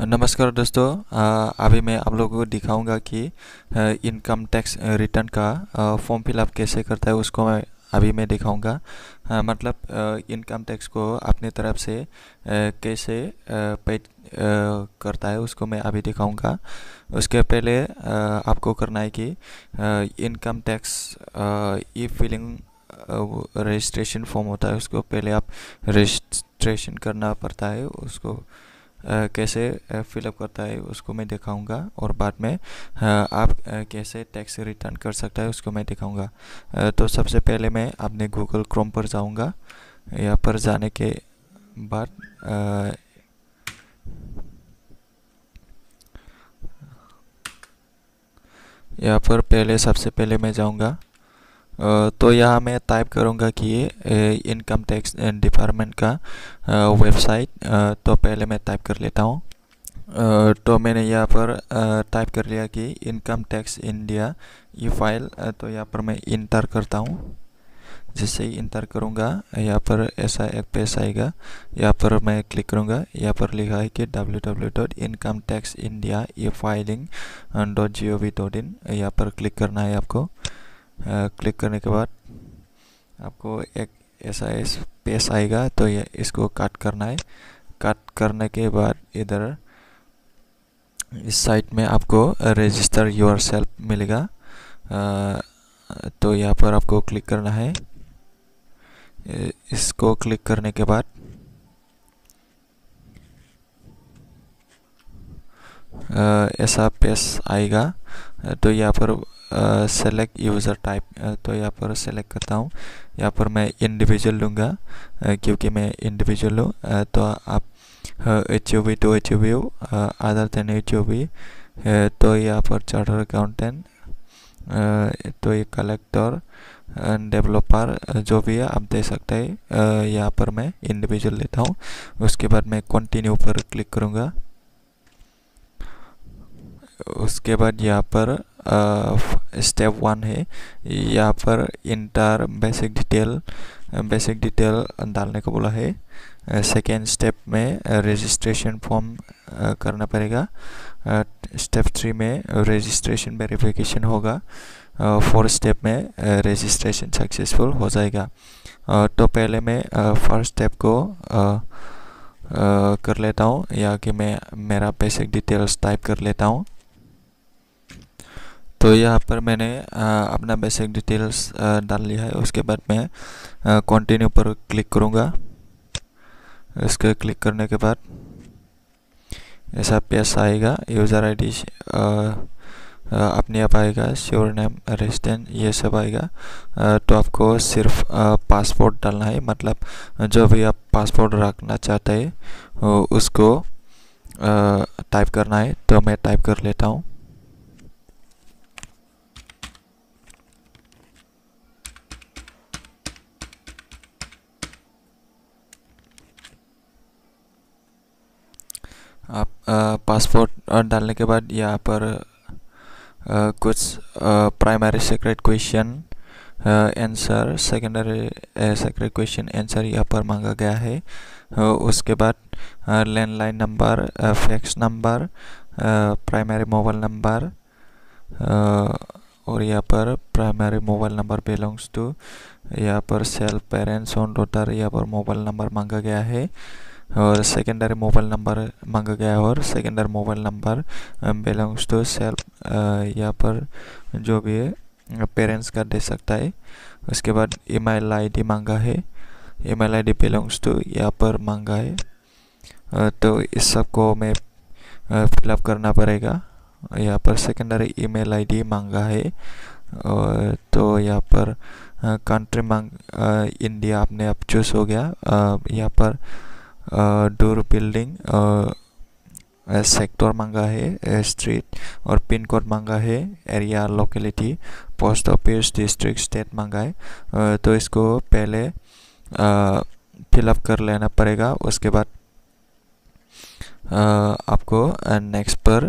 नमस्कार दोस्तों अभी मैं आप लोगों को दिखाऊंगा कि इनकम टैक्स रिटर्न का फॉर्म फिलअप कैसे करता है उसको मैं अभी मैं दिखाऊंगा मतलब इनकम टैक्स को अपने तरफ से कैसे पेड करता है उसको मैं अभी दिखाऊंगा उसके पहले आपको करना है कि income tax e filing registration form होता है उसको पहले आप रजिस्ट्रेशन करना पड़ता है उसको कैसे फिलअप करता है उसको मैं दिखाऊंगा और बाद में आप कैसे टैक्स रिटर्न कर सकता है उसको मैं दिखाऊंगा तो सबसे पहले मैं अपने गूगल क्रोम पर जाऊंगा यहाँ पर जाने के बाद यहाँ पर पहले सबसे पहले मैं जाऊंगा तो यहाँ मैं टाइप करूँगा कि इनकम टैक्स डिपार्टमेंट का वेबसाइट तो पहले मैं टाइप कर लेता हूँ तो मैंने यहाँ पर टाइप कर लिया कि इनकम टैक्स इंडिया ये फाइल तो यहाँ पर मैं इंटर करता हूँ जैसे ही इंटर करूँगा यहाँ पर ऐसा एक पेज आएगा यहाँ पर मैं क्लिक करूँगा यहाँ पर लिखा है कि W W dot income tax India e filing dot G O V dot in यहाँ पर क्लिक करना है आपको क्लिक करने के बाद आपको एक ऐसा इस पेस आएगा तो ये इसको काट करना है काट करने के बाद इधर इस साइट में आपको रजिस्टर योर सेल्फ मिलेगा आ, तो यहाँ पर आपको क्लिक करना है इसको क्लिक करने के बाद ऐसा पेस आएगा तो यहाँ पर सेलेक्ट यूज़र टाइप तो यहाँ पर सेलेक्ट करता हूँ यहाँ पर मैं इंडिविजुअल लूँगा क्योंकि मैं इंडिविजुअल हूँ तो आप H O V to H O V other than H O V तो यहाँ पर चार्टर अकाउंटेंट तो ये कलेक्टर डेवलपर जो भी है आप दे सकते हैं यहाँ पर मैं इंडिविजुअल लेता हूँ उसके बाद मैं कंटिन्यू पर क्लिक करूँगा उसके बाद यहाँ पर स्टेप वन है यहाँ पर enter basic detail basic detail डालने को बोला है सेकेंड स्टेप में रजिस्ट्रेशन फॉर्म करना पड़ेगा स्टेप थ्री में रजिस्ट्रेशन वेरिफिकेशन होगा फोर्थ स्टेप में रजिस्ट्रेशन सक्सेसफुल हो जाएगा तो पहले मैं फर्स्ट स्टेप को कर लेता हूँ या कि मैं मेरा बेसिक डिटेल्स टाइप कर लेता हूँ तो यहाँ पर मैंने अपना बेसिक डिटेल्स डाल लिया है उसके बाद मैं कंटिन्यू पर क्लिक करूँगा इसके क्लिक करने के बाद ऐसा पेस आएगा यूज़र आईडी अपने आप आएगा श्योर नेम रेजिडेंट ये सब आएगा आ, तो आपको सिर्फ पासपोर्ट डालना है मतलब जो भी आप पासपोर्ट रखना चाहते हैं उसको टाइप करना है तो मैं टाइप कर लेता हूँ पासपोर्ट डालने के बाद यहाँ पर आ, कुछ primary secret question answer secondary secret question answer यहाँ पर मांगा गया है उसके बाद landline number fax number primary mobile number और यहाँ पर primary mobile number belongs to यहाँ पर सेल्फ पेरेंट्स ऑन डॉटर यहाँ पर मोबाइल नंबर मांगा गया है और सेकेंडरी मोबाइल नंबर मांगा गया है और secondary mobile number belongs to self यहाँ पर जो भी है पेरेंट्स का दे सकता है उसके बाद ईमेल आईडी मांगा है ईमेल आईडी बिलोंग्स टू यहाँ पर मांगा है तो इस सब को मैं फिलअप करना पड़ेगा यहाँ पर सेकेंडरी ईमेल आईडी मांगा है और तो यहाँ पर कंट्री मांग इंडिया आपने अब चूज हो गया यहाँ पर दूर बिल्डिंग सेक्टर मांगा है स्ट्रीट और पिन कोड मांगा है area locality post office district state मांगा है तो इसको पहले फिलअप कर लेना पड़ेगा उसके बाद आपको नेक्स्ट पर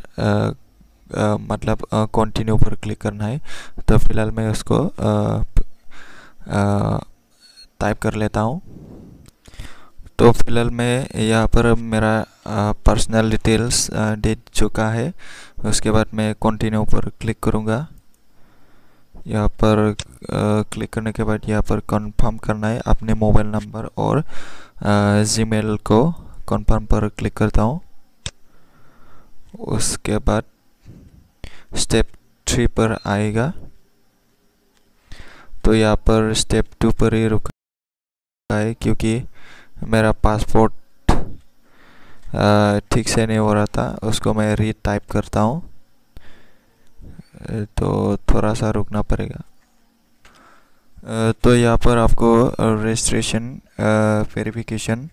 मतलब कंटिन्यू पर क्लिक करना है तो फिलहाल मैं उसको टाइप कर लेता हूँ तो फिलहाल मैं यहाँ पर मेरा पर्सनल डिटेल्स दे चुका है उसके बाद मैं कंटिन्यू पर क्लिक करूँगा यहाँ पर क्लिक करने के बाद यहाँ पर कंफर्म करना है अपने मोबाइल नंबर और जीमेल को कंफर्म पर क्लिक करता हूँ उसके बाद स्टेप थ्री पर आएगा तो यहाँ पर स्टेप टू पर ही रुका है क्योंकि मेरा पासपोर्ट ठीक से नहीं हो रहा था उसको मैं रीटाइप करता हूँ तो थोड़ा सा रुकना पड़ेगा तो यहाँ पर आपको रजिस्ट्रेशन वेरिफिकेशन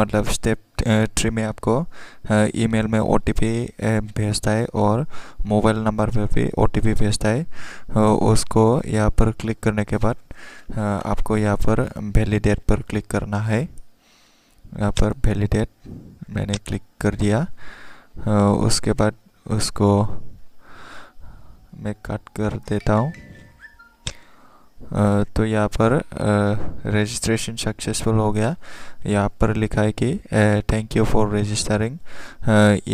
मतलब स्टेप थ्री में आपको ईमेल में ओ भेजता है और मोबाइल नंबर पर भी ओ भेजता है उसको यहाँ पर क्लिक करने के बाद आपको यहाँ पर वैलिडेट पर क्लिक करना है यहाँ पर वैलिडेट मैंने क्लिक कर दिया उसके बाद उसको मैं कट कर देता हूँ तो यहाँ पर रजिस्ट्रेशन सक्सेसफुल हो गया यहाँ पर लिखा है कि thank you for registering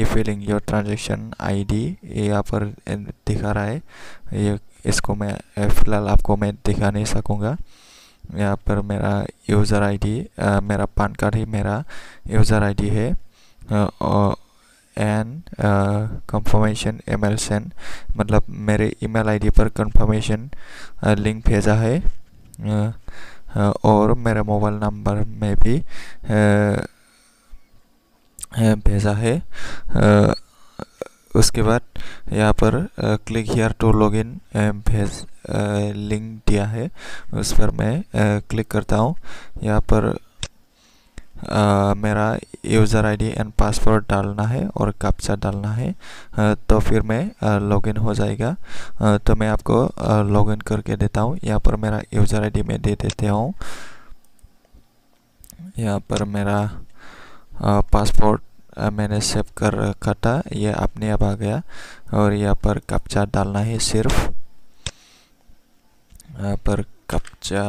e filing your transaction ID ये यहाँ पर दिखा रहा है ये इसको मैं फ़िलहाल आपको मैं दिखा नहीं सकूँगा यहाँ पर मेरा यूज़र आईडी मेरा पान कार्ड ही मेरा यूज़र आईडी है एंड कंफर्मेशन ईमेल सेंड मतलब मेरे ईमेल आईडी पर कंफर्मेशन लिंक भेजा है और मेरा मोबाइल नंबर में भी भेजा है उसके बाद यहाँ पर click here to log in भेज लिंक दिया है उस पर मैं क्लिक करता हूँ यहाँ पर आ, मेरा यूज़र आईडी एंड पासवर्ड डालना है और कैप्चा डालना है आ, तो फिर मैं लॉगिन हो जाएगा आ, तो मैं आपको लॉगिन करके देता हूँ यहाँ पर मेरा यूज़र आईडी में दे देते हूँ यहाँ पर मेरा पासपोर्ट मैंने सेव कर रखा था ये अपने आप आ गया और यहाँ पर कप्चा डालना है सिर्फ यहाँ पर कप्चा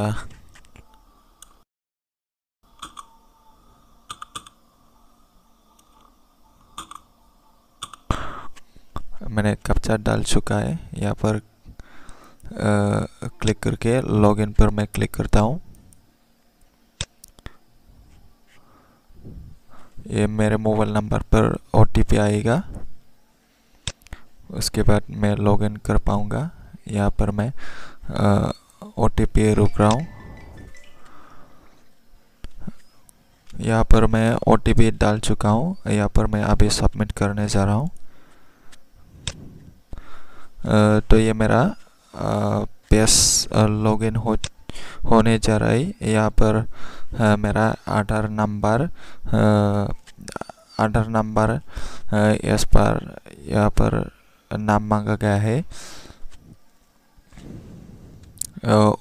मैंने कप्चा डाल चुका है यहाँ पर आ, क्लिक करके लॉगिन पर मैं क्लिक करता हूँ ये मेरे मोबाइल नंबर पर ओ आएगा उसके बाद मैं लॉगिन कर पाऊँगा यहाँ पर मैं ओ रुक रहा हूँ यहाँ पर मैं ओ डाल चुका हूँ यहाँ पर मैं अभी सबमिट करने जा रहा हूँ तो ये मेरा पेस लॉगिन हो होने जा रहा है यहाँ पर मेरा आधार नंबर आधार नंबर इस पर यहाँ पर नाम मांगा गया है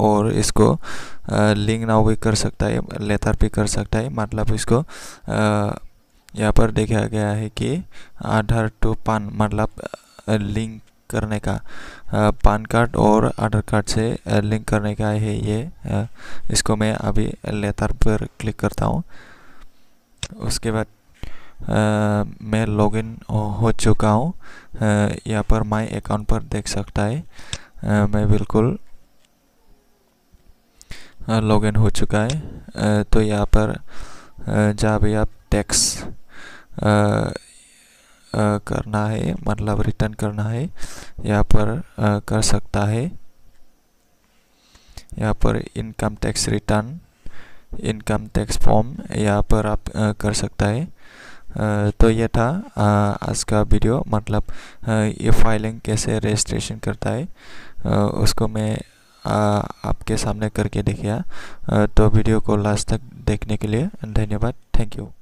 और इसको लिंक नाउ भी कर सकता है लेटर भी कर सकता है मतलब इसको यहाँ पर देखा गया है कि आधार टू पान मतलब लिंक करने का पान कार्ड और आधार कार्ड से लिंक करने का है ये इसको मैं अभी लेतर पर क्लिक करता हूँ उसके बाद आ, मैं लॉगिन हो चुका हूँ यहाँ पर माय अकाउंट पर देख सकता है आ, मैं बिल्कुल लॉगिन हो चुका है आ, तो यहाँ पर जहाँ भी आप टैक्स करना है मतलब रिटर्न करना है यहाँ पर आ, कर सकता है यहाँ पर income tax return income tax form यहाँ पर आप आ, कर सकता है आ, तो ये था आ, आज का वीडियो मतलब आ, ये फाइलिंग कैसे रजिस्ट्रेशन करता है आ, उसको मैं आ, आपके सामने करके देखिया तो वीडियो को लास्ट तक देखने के लिए धन्यवाद थैंक यू